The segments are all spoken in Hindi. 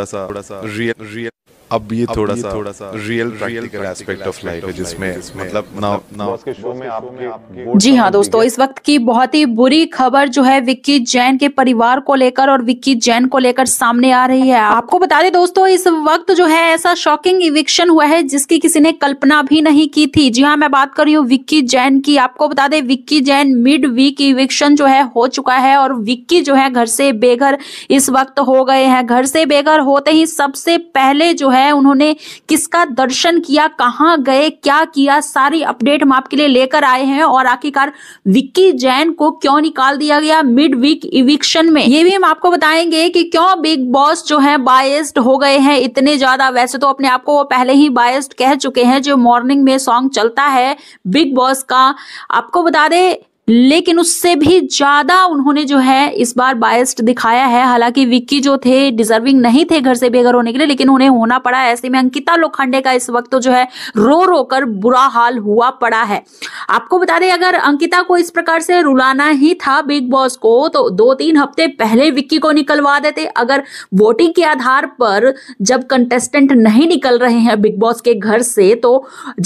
थोड़ा सा थोड़ा सा रियल रियल अब ये थोड़ा सा थोड़ा सा real practical aspect of life है जिसमें मतलब शो मतलब में आपके जी हाँ दोस्तों इस वक्त की बहुत ही बुरी खबर जो है विक्की जैन के परिवार को लेकर और विक्की जैन को लेकर सामने आ रही है आपको बता दें दोस्तों इस वक्त जो है ऐसा शॉकिंग इविक्शन हुआ है जिसकी किसी ने कल्पना भी नहीं की थी जी हाँ मैं बात कर रही हूँ विक्की जैन की आपको बता दें Vicky Jain midweek eviction जो है हो चुका है और विक्की जो है घर से बेघर इस वक्त हो गए हैं घर से बेघर होते ही सबसे पहले जो है है उन्होंने किसका दर्शन किया कहाँ गए क्या किया सारी अपडेट हम आपके लिए लेकर आए हैं और आखिरकार विक्की जैन को क्यों निकाल दिया गया मिड वीक इविक्शन में ये भी हम आपको बताएंगे कि क्यों बिग बॉस जो है बायस्ड हो गए हैं इतने ज्यादा वैसे तो अपने आप को वो पहले ही बायस्ड कह चुके हैं जो मॉर्निंग में सॉन्ग चलता है बिग बॉस का आपको बता दें लेकिन उससे भी ज्यादा उन्होंने जो है इस बार बायस्ड दिखाया है हालांकि विक्की जो थे डिजर्विंग नहीं थे घर से बेघर होने के लिए लेकिन उन्हें होना पड़ा ऐसे में अंकिता लोखंडे का इस वक्त तो जो है रो रो कर बुरा हाल हुआ पड़ा है आपको बता दें अगर अंकिता को इस प्रकार से रुलाना ही था बिग बॉस को तो दो तीन हफ्ते पहले विक्की को निकलवा देते अगर वोटिंग के आधार पर जब कंटेस्टेंट नहीं निकल रहे हैं बिग बॉस के घर से तो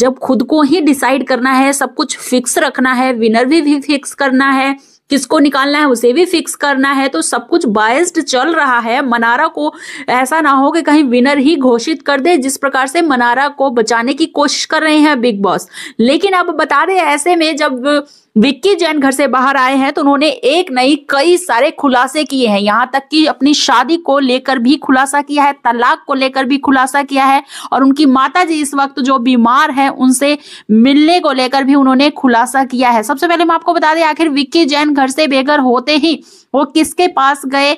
जब खुद को ही डिसाइड करना है सब कुछ फिक्स रखना है विनर भी, भी फिक्स करना है किसको निकालना है उसे भी फिक्स करना है तो सब कुछ बायस्ड चल रहा है मनारा को ऐसा ना हो कि कहीं विनर ही घोषित कर दे जिस प्रकार से मनारा को बचाने की कोशिश कर रहे हैं बिग बॉस लेकिन अब बता दे ऐसे में जब विक्की जैन घर से बाहर आए हैं तो उन्होंने एक नई कई सारे खुलासे किए हैं यहाँ तक कि अपनी शादी को लेकर भी खुलासा किया है तलाक को लेकर भी खुलासा किया है और उनकी माता जी इस वक्त जो बीमार हैं उनसे मिलने को लेकर भी उन्होंने खुलासा किया है सबसे पहले मैं आपको बता दें आखिर विक्की जैन घर से बेघर होते ही वो किसके पास गए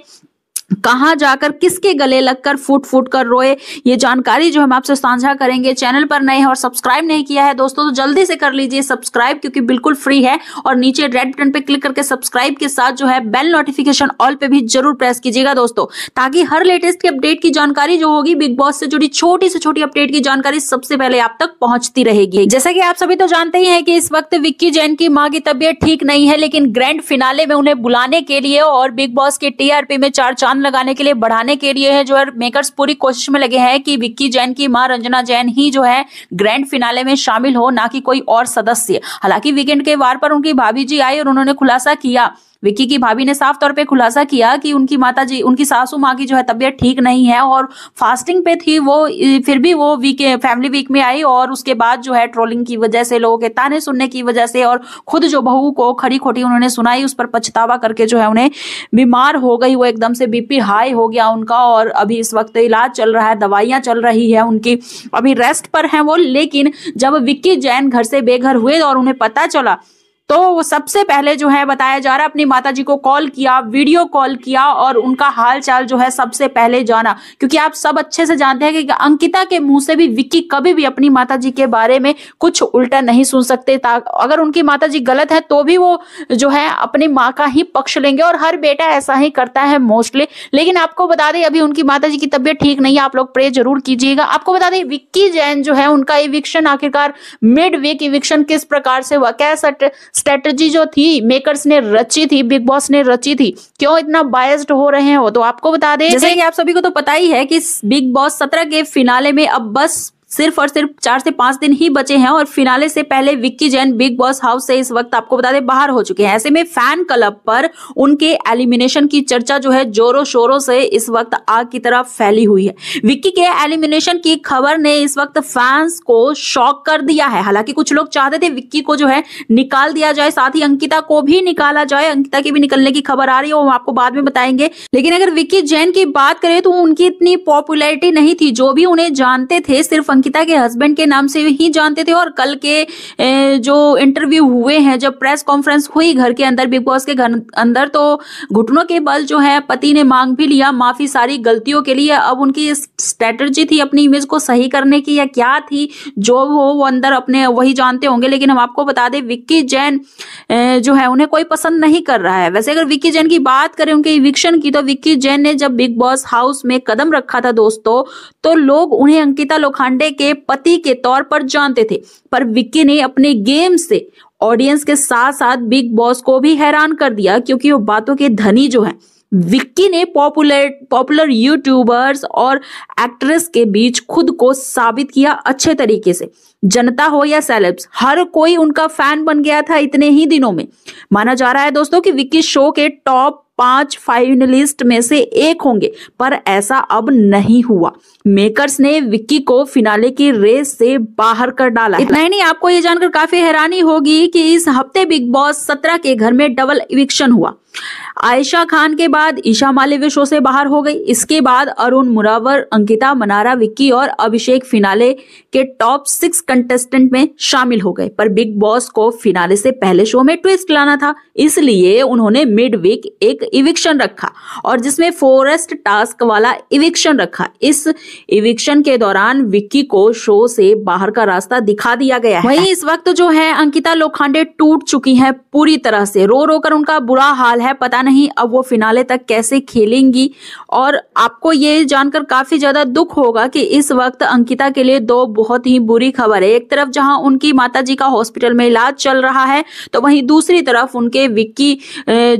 कहा जाकर किसके गले लगकर फूट फूट कर रोए ये जानकारी जो हम आपसे साझा करेंगे चैनल पर नए हैं और सब्सक्राइब नहीं किया है दोस्तों तो जल्दी से कर लीजिए सब्सक्राइब क्योंकि बिल्कुल फ्री है और नीचे रेड बटन पे क्लिक करके सब्सक्राइब के साथ जो है बेल नोटिफिकेशन ऑल पे भी जरूर प्रेस कीजिएगा दोस्तों ताकि हर लेटेस्ट की अपडेट की जानकारी जो होगी बिग बॉस से जुड़ी छोटी से छोटी अपडेट की जानकारी सबसे पहले आप तक पहुंचती रहेगी जैसा कि आप सभी तो जानते ही है कि इस वक्त विक्की जैन की माँ की तबियत ठीक नहीं है लेकिन ग्रैंड फिनाले में उन्हें बुलाने के लिए और बिग बॉस के टीआरपी में चार चांद जान लगाने के लिए बढ़ाने के लिए है जो है मेकर्स पूरी कोशिश में लगे हैं कि विक्की जैन की मां रंजना जैन ही जो है ग्रैंड फिनाले में शामिल हो ना कि कोई और सदस्य हालांकि वीकेंड के वार पर उनकी भाभी जी आई और उन्होंने खुलासा किया विक्की की भाभी ने साफ तौर पर खुलासा किया कि उनकी माता जी उनकी सासू माँ की जो है तबियत ठीक नहीं है और फास्टिंग पे थी वो फिर भी वो वीक फैमिली वीक में आई और उसके बाद जो है ट्रोलिंग की वजह से लोगों के ताने सुनने की वजह से और खुद जो बहू को खड़ी खोटी उन्होंने सुनाई उस पर पछतावा करके जो है उन्हें बीमार हो गई वो एकदम से बीपी हाई हो गया उनका और अभी इस वक्त इलाज चल रहा है दवाइयां चल रही है उनकी अभी रेस्ट पर है वो लेकिन जब विक्की जैन घर से बेघर हुए और उन्हें पता चला तो सबसे पहले जो है बताया जा रहा है अपनी माता जी को कॉल किया वीडियो कॉल किया और उनका हाल चाल जो है सबसे पहले जाना क्योंकि आप सब अच्छे से जानते हैं कि अंकिता के मुंह से भी विक्की कभी भी अपनी माता जी के बारे में कुछ उल्टा नहीं सुन सकते अगर उनकी माता जी गलत है तो भी वो जो है अपनी माँ का ही पक्ष लेंगे और हर बेटा ऐसा ही करता है मोस्टली लेकिन आपको बता दें अभी उनकी माता जी की तबियत ठीक नहीं है आप लोग प्रे जरूर कीजिएगा आपको बता दें विक्की जैन जो है उनका इविक्शन आखिरकार मिड वीक इविक्शन किस प्रकार से हुआ कैसा स्ट्रेटजी जो थी मेकर्स ने रची थी बिग बॉस ने रची थी क्यों इतना बायस्ड हो रहे हो तो आपको बता दें जैसे कि आप सभी को तो पता ही है कि बिग बॉस सत्रह के फिनाले में अब बस सिर्फ और सिर्फ चार से पांच दिन ही बचे हैं और फिनाले से पहले Vicky Jain Bigg Boss house से इस वक्त आपको बता दें बाहर हो चुके हैं ऐसे में फैन क्लब पर उनके एलिमिनेशन की चर्चा जो है जोरों शोरों से इस वक्त आग की तरह फैली हुई है विक्की के एलिमिनेशन की खबर ने इस वक्त फैंस को शॉक कर दिया है हालांकि कुछ लोग चाहते थे विक्की को जो है निकाल दिया जाए साथ ही अंकिता को भी निकाला जाए अंकिता की भी निकलने की खबर आ रही है वो आपको बाद में बताएंगे लेकिन अगर विक्की जैन की बात करें तो उनकी इतनी पॉपुलरिटी नहीं थी जो भी उन्हें जानते थे सिर्फ अंकिता के हस्बैंड के नाम से ही जानते थे और कल के जो इंटरव्यू हुए हैं जब प्रेस कॉन्फ्रेंस हुई घर के अंदर बिग बॉस के घर अंदर तो घुटनों के बल जो है पति ने मांग भी लिया माफी सारी गलतियों के लिए अब उनकी स्ट्रेटर्जी थी अपनी इमेज को सही करने की या क्या थी जो हो वो अंदर अपने वही जानते होंगे लेकिन हम आपको बता दें विक्की जैन जो है उन्हें कोई पसंद नहीं कर रहा है वैसे अगर विक्की जैन की बात करें उनके इविक्शन की तो विक्की जैन ने जब बिग बॉस हाउस में कदम रखा था दोस्तों तो लोग उन्हें अंकिता लोखांडे बेटे के पति के तौर पर जानते थे पर विक्की ने अपने गेम से ऑडियंस के साथ साथ बिग बॉस को भी हैरान कर दिया क्योंकि वो बातों के धनी जो है विक्की ने पॉपुलर पॉपुलर यूट्यूबर्स और एक्ट्रेस के बीच खुद को साबित किया अच्छे तरीके से जनता हो या सेलेब्स हर कोई उनका फैन बन गया था इतने ही दिनों में माना जा रहा है दोस्तों कि विक्की शो के टॉप पांच फाइनलिस्ट में से एक होंगे पर ऐसा अब नहीं हुआ मेकर्स ने विक्की को फिनाले की रेस से बाहर कर डाला इतना ही नहीं आपको ये जानकर काफी हैरानी होगी कि इस हफ्ते बिग बॉस सत्रह के घर में डबल इविक्शन हुआ आयशा खान के बाद ईशा मालिक शो से बाहर हो गई इसके बाद अरुण मुरावर अंकिता मनारा विक्की और अभिषेक फिनाले के टॉप सिक्स कंटेस्टेंट में शामिल हो गए पर बिग बॉस को फिनाले से पहले शो में ट्विस्ट लाना था इसलिए उन्होंने मिड वीक एक इविक्शन रखा और जिसमें फॉरेस्ट टास्क वाला इविक्शन रखा इस इविक्शन के दौरान विक्की को शो से बाहर का रास्ता दिखा दिया गया है वही इस वक्त जो है अंकिता लोखांडे टूट चुकी है पूरी तरह से रो रो कर उनका बुरा हाल है है पता नहीं अब वो फिनाले तक कैसे खेलेंगी और आपको ये जानकर काफ़ी ज़्यादा दुख होगा कि इस वक्त अंकिता के लिए दो बहुत ही बुरी खबर है एक तरफ जहां उनकी माता जी का हॉस्पिटल में इलाज चल रहा है तो वहीं दूसरी तरफ उनके विक्की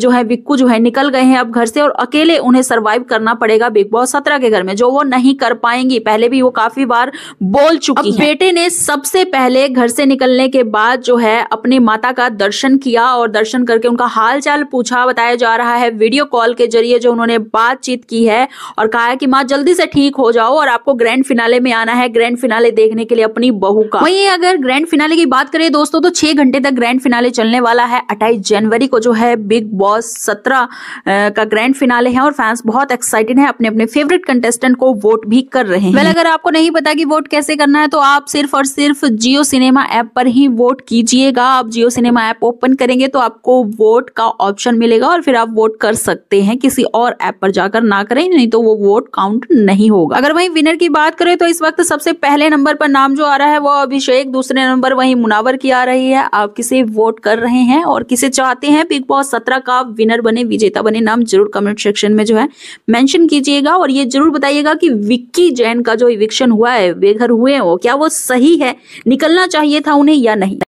जो है विक्कू जो है निकल गए हैं अब घर से और अकेले उन्हें सर्वाइव करना पड़ेगा बिग बॉस सत्रह के घर में जो वो नहीं कर पाएंगी पहले भी वो काफ़ी बार बोल चुकी है बेटे ने सबसे पहले घर से निकलने के बाद जो है अपनी माता का दर्शन किया और दर्शन करके उनका हाल चाल पूछा बताया जा रहा है वीडियो कॉल के जरिए जो उन्होंने बातचीत की है और कहा है कि माँ जल्दी से ठीक हो जाओ और आपको ग्रैंड फिनाले में आना है ग्रैंड फिनाले देखने के लिए अपनी बहू का वही अगर ग्रैंड फिनाले की बात करें दोस्तों तो छह घंटे तक ग्रैंड फिनाले चलने वाला है अट्ठाईस जनवरी को जो है बिग बॉस सत्रह का ग्रैंड फिनाले है और फैंस बहुत एक्साइटेड है अपने अपने फेवरेट कंटेस्टेंट को वोट भी कर रहे हैं वेल अगर आपको नहीं पता की वोट कैसे करना है तो आप सिर्फ और सिर्फ जियो सिनेमा ऐप पर ही वोट कीजिएगा आप जियो सिनेमा ऐप ओपन करेंगे तो आपको वोट का ऑप्शन मिलेगा जाएगा और फिर आप वोट कर सकते हैं किसी और ऐप पर जाकर ना करें नहीं तो वो वोट काउंट नहीं होगा अगर वही विनर की बात करें तो इस वक्त सबसे पहले नंबर पर नाम जो आ रहा है वो अभिषेक दूसरे नंबर वही मुनावर की आ रही है आप किसे वोट कर रहे हैं और किसे चाहते हैं बिग बॉस सत्रह का विनर बने विजेता बने नाम जरूर कमेंट सेक्शन में जो है मेंशन कीजिएगा और ये जरूर बताइएगा कि विक्की जैन का जो इविक्शन हुआ है बेघर हुए हैं वो क्या वो सही है निकलना चाहिए था उन्हें या नहीं